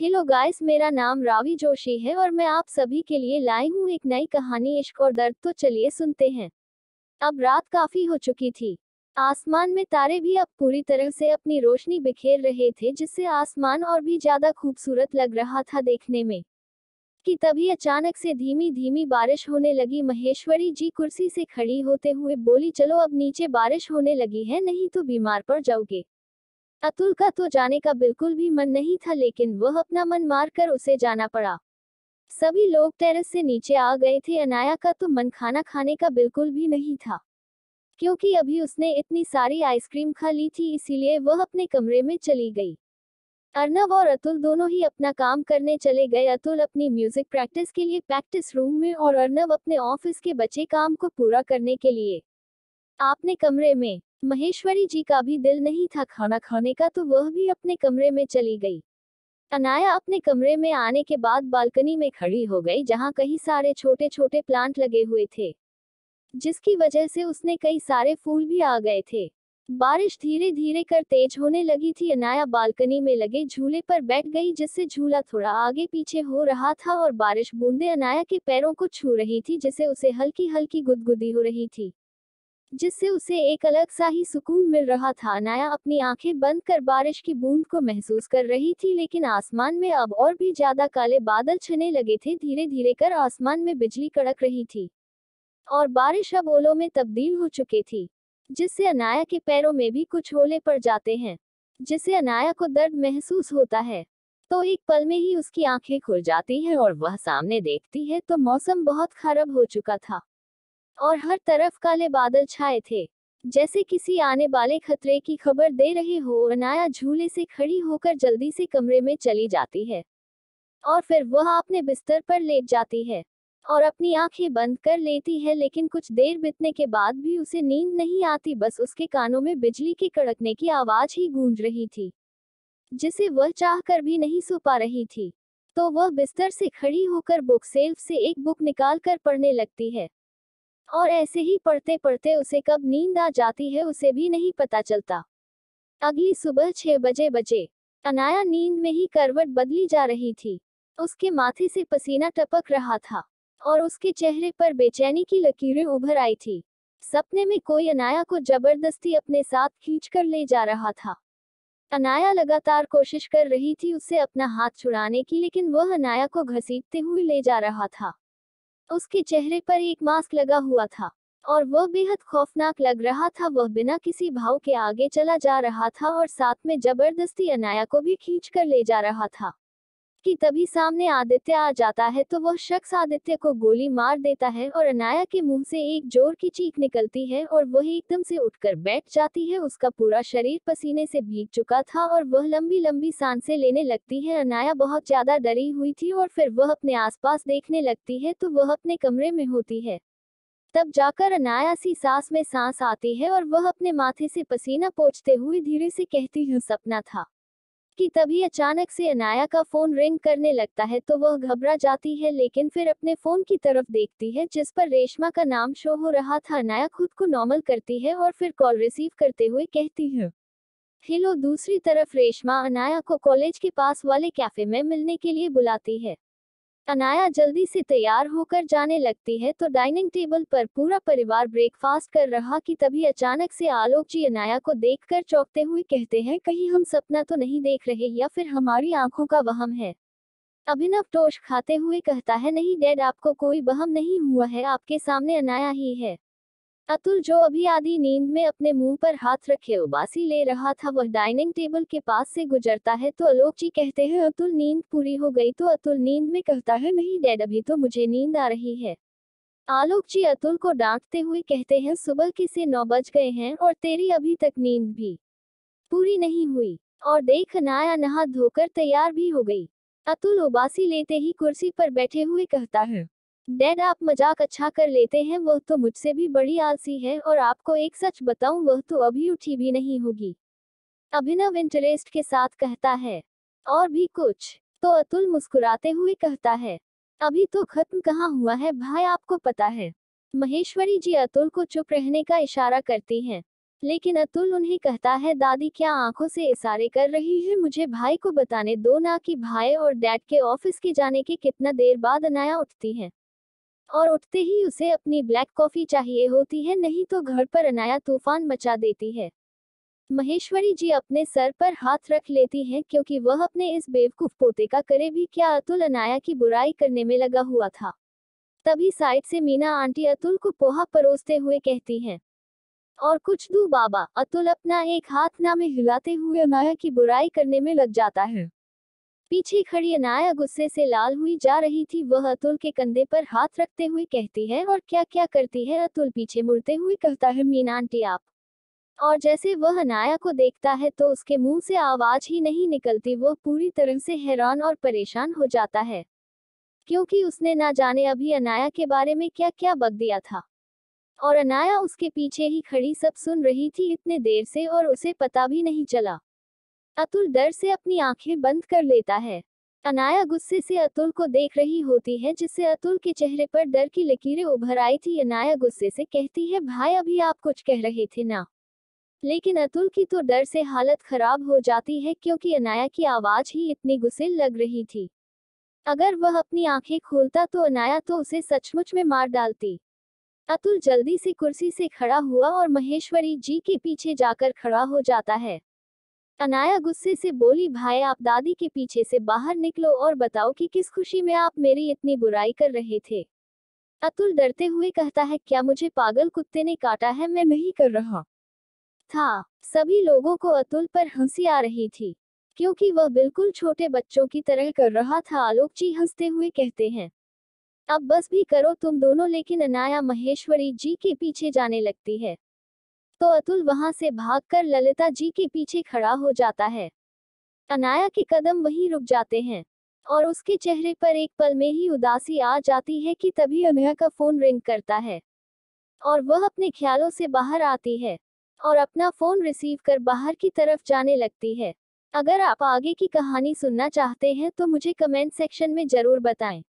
hello guys मेरा नाम रावी जोशी है और मैं आप सभी के लिए लाई हूँ एक नई कहानी इश्क और दर्द तो चलिए सुनते हैं अब रात काफी हो चुकी थी आसमान में तारे भी अब पूरी तरह से अपनी रोशनी बिखेर रहे थे जिससे आसमान और भी ज्यादा खूबसूरत लग रहा था देखने में कि तभी अचानक से धीमी धीमी बारिश होने लगी महेश्वरी जी कुर्सी से खड़ी होते हुए बोली चलो अब नीचे बारिश होने लगी है नहीं तो बीमार पड़ जाओगे अतुल का तो जाने का बिल्कुल भी मन नहीं था लेकिन वह अपना मन मार कर उसे जाना पड़ा सभी लोग टेरेस से नीचे आ गए थे अनाया का तो मन खाना खाने का बिल्कुल भी नहीं था क्योंकि अभी उसने इतनी सारी आइसक्रीम खा ली थी इसीलिए वह अपने कमरे में चली गई अर्नव और अतुल दोनों ही अपना काम करने चले गए अतुल अपनी म्यूजिक प्रैक्टिस के लिए प्रैक्टिस रूम में और अर्नव अपने ऑफिस के बचे काम को पूरा करने के लिए आपने कमरे में महेश्वरी जी का भी दिल नहीं था खाना खाने का तो वह भी अपने कमरे में चली गई अनाया अपने कमरे में आने के बाद बालकनी में खड़ी हो गई जहां कई सारे छोटे छोटे प्लांट लगे हुए थे जिसकी वजह से उसने कई सारे फूल भी आ गए थे बारिश धीरे धीरे कर तेज होने लगी थी अनाया बालकनी में लगे झूले पर बैठ गई जिससे झूला थोड़ा आगे पीछे हो रहा था और बारिश बूंदे अनाया के पैरों को छू रही थी जिसे उसे हल्की हल्की गुदगुदी हो रही थी जिससे उसे एक अलग सा ही सुकून मिल रहा था नाया अपनी आंखें बंद कर बारिश की बूंद को महसूस कर रही थी लेकिन आसमान में अब और भी ज्यादा काले बादल छने लगे थे धीरे धीरे कर आसमान में बिजली कड़क रही थी और बारिश अब ओलों में तब्दील हो चुकी थी जिससे अनाया के पैरों में भी कुछ ओले पड़ जाते हैं जिससे अनाया को दर्द महसूस होता है तो एक पल में ही उसकी आंखें खुल जाती हैं और वह सामने देखती है तो मौसम बहुत खराब हो चुका था और हर तरफ काले बादल छाए थे जैसे किसी आने वाले खतरे की खबर दे रहे हो अनाया झूले से खड़ी होकर जल्दी से कमरे में चली जाती है और फिर वह अपने बिस्तर पर लेट जाती है और अपनी आंखें बंद कर लेती है लेकिन कुछ देर बीतने के बाद भी उसे नींद नहीं आती बस उसके कानों में बिजली के कड़कने की आवाज ही गूंज रही थी जिसे वह चाह कर भी नहीं सो पा रही थी तो वह बिस्तर से खड़ी होकर बुक सेल्फ से एक बुक निकाल कर पढ़ने लगती है और ऐसे ही पढ़ते पढ़ते उसे कब नींद आ जाती है उसे भी नहीं पता चलता अगली सुबह छह बजे बजे अनाया नींद में ही करवट बदली जा रही थी उसके माथे से पसीना टपक रहा था और उसके चेहरे पर बेचैनी की लकीरें उभर आई थी सपने में कोई अनाया को जबरदस्ती अपने साथ खींच कर ले जा रहा था अनाया लगातार कोशिश कर रही थी उसे अपना हाथ छुड़ाने की लेकिन वह अनाया को घसीटते हुए ले जा रहा था उसके चेहरे पर एक मास्क लगा हुआ था और वह बेहद खौफनाक लग रहा था वह बिना किसी भाव के आगे चला जा रहा था और साथ में जबरदस्ती अनाया को भी खींच कर ले जा रहा था कि तभी सामने आदित्य आ जाता है तो वह शख्स आदित्य को गोली मार देता है और अनाया के मुंह से एक जोर की चीख निकलती है और वह एकदम से उठकर बैठ जाती है उसका पूरा शरीर पसीने से भीग चुका था और वह लंबी लंबी सांसें लेने लगती है अनाया बहुत ज्यादा डरी हुई थी और फिर वह अपने आस देखने लगती है तो वह अपने कमरे में होती है तब जाकर अनाया सी सांस में सांस आती है और वह अपने माथे से पसीना पोंछते हुए धीरे से कहती हूँ सपना था कि तभी अचानक से अनाया का फोन रिंग करने लगता है तो वह घबरा जाती है लेकिन फिर अपने फोन की तरफ देखती है जिस पर रेशमा का नाम शो हो रहा था अनाया खुद को नॉर्मल करती है और फिर कॉल रिसीव करते हुए कहती है हेलो दूसरी तरफ रेशमा अनाया को कॉलेज के पास वाले कैफे में मिलने के लिए बुलाती है अनाया जल्दी से तैयार होकर जाने लगती है तो डाइनिंग टेबल पर पूरा परिवार ब्रेकफास्ट कर रहा कि तभी अचानक से आलोक जी अनाया को देखकर चौंकते हुए कहते हैं कहीं हम सपना तो नहीं देख रहे या फिर हमारी आंखों का वहम है अभिनव टोश खाते हुए कहता है नहीं डैड आपको कोई बहम नहीं हुआ है आपके सामने अनाया ही है अतुल जो अभी आधी नींद में अपने मुंह पर हाथ रखे उबासी ले रहा था वह डाइनिंग टेबल के पास से गुजरता है तो आलोक जी कहते हैं अतुल नींद पूरी हो गई तो अतुल नींद में कहता है नहीं डैड अभी तो मुझे नींद आ रही है आलोक जी अतुल को डांटते हुए कहते हैं सुबह के से नौ बज गए हैं और तेरी अभी तक नींद भी पूरी नहीं हुई और देख नाया नहा धोकर तैयार भी हो गई अतुल उबासी लेते ही कुर्सी पर बैठे हुए कहता है डैड आप मजाक अच्छा कर लेते हैं वह तो मुझसे भी बड़ी आलसी है और आपको एक सच बताऊं वह तो अभी उठी भी नहीं होगी अभिनव इंटरेस्ट के साथ कहता है और भी कुछ तो अतुल मुस्कुराते हुए कहता है अभी तो खत्म कहाँ हुआ है भाई आपको पता है महेश्वरी जी अतुल को चुप रहने का इशारा करती हैं लेकिन अतुल उन्हें कहता है दादी क्या आंखों से इशारे कर रही है मुझे भाई को बताने दो ना कि भाई और डैड के ऑफिस के जाने के कितना देर बाद अनाया उठती है और उठते ही उसे अपनी ब्लैक कॉफी चाहिए होती है नहीं तो घर पर अनाया तूफान मचा देती है महेश्वरी जी अपने सर पर हाथ रख लेती हैं क्योंकि वह अपने इस बेवकूफ पोते का करे भी क्या अतुल अनाया की बुराई करने में लगा हुआ था तभी साइड से मीना आंटी अतुल को पोहा परोसते हुए कहती हैं और कुछ दू बाबा अतुल अपना एक हाथ ना में हिलाते हुए अनाया की बुराई करने में लग जाता है पीछे खड़ी अनाया गुस्से से लाल हुई जा रही थी वह अतुल के कंधे पर हाथ रखते हुए कहती है और क्या क्या करती है अतुल पीछे मुड़ते हुए कहता है मीन आंटी आप और जैसे वह अनाया को देखता है तो उसके मुंह से आवाज ही नहीं निकलती वह पूरी तरह से हैरान और परेशान हो जाता है क्योंकि उसने ना जाने अभी अनाया के बारे में क्या क्या बक दिया था और अनाया उसके पीछे ही खड़ी सब सुन रही थी इतने देर से और उसे पता भी नहीं चला अतुल डर से अपनी आंखें बंद कर लेता है अनाया गुस्से से अतुल को देख रही होती है जिससे अतुल के चेहरे पर डर की लकीरें उभर आई थी अनाया गुस्से से कहती है भाई अभी आप कुछ कह रहे थे ना लेकिन अतुल की तो डर से हालत खराब हो जाती है क्योंकि अनाया की आवाज ही इतनी गुस्से लग रही थी अगर वह अपनी आंखें खोलता तो अनाया तो उसे सचमुच में मार डालती अतुल जल्दी से कुर्सी से खड़ा हुआ और महेश्वरी जी के पीछे जाकर खड़ा हो जाता है अनाया गुस्से से बोली भाई आप दादी के पीछे से बाहर निकलो और बताओ कि किस खुशी में आप मेरी इतनी बुराई कर रहे थे अतुल डरते हुए कहता है क्या मुझे पागल कुत्ते ने काटा है मैं नहीं कर रहा था सभी लोगों को अतुल पर हंसी आ रही थी क्योंकि वह बिल्कुल छोटे बच्चों की तरह कर रहा था आलोक जी हंसते हुए कहते हैं अब बस भी करो तुम दोनों लेकिन अनाया महेश्वरी जी के पीछे जाने लगती है तो अतुल वहां से भागकर ललिता जी के पीछे खड़ा हो जाता है अनाया के कदम वहीं रुक जाते हैं और उसके चेहरे पर एक पल में ही उदासी आ जाती है कि तभी अनया का फोन रिंग करता है और वह अपने ख्यालों से बाहर आती है और अपना फोन रिसीव कर बाहर की तरफ जाने लगती है अगर आप आगे की कहानी सुनना चाहते हैं तो मुझे कमेंट सेक्शन में जरूर बताएं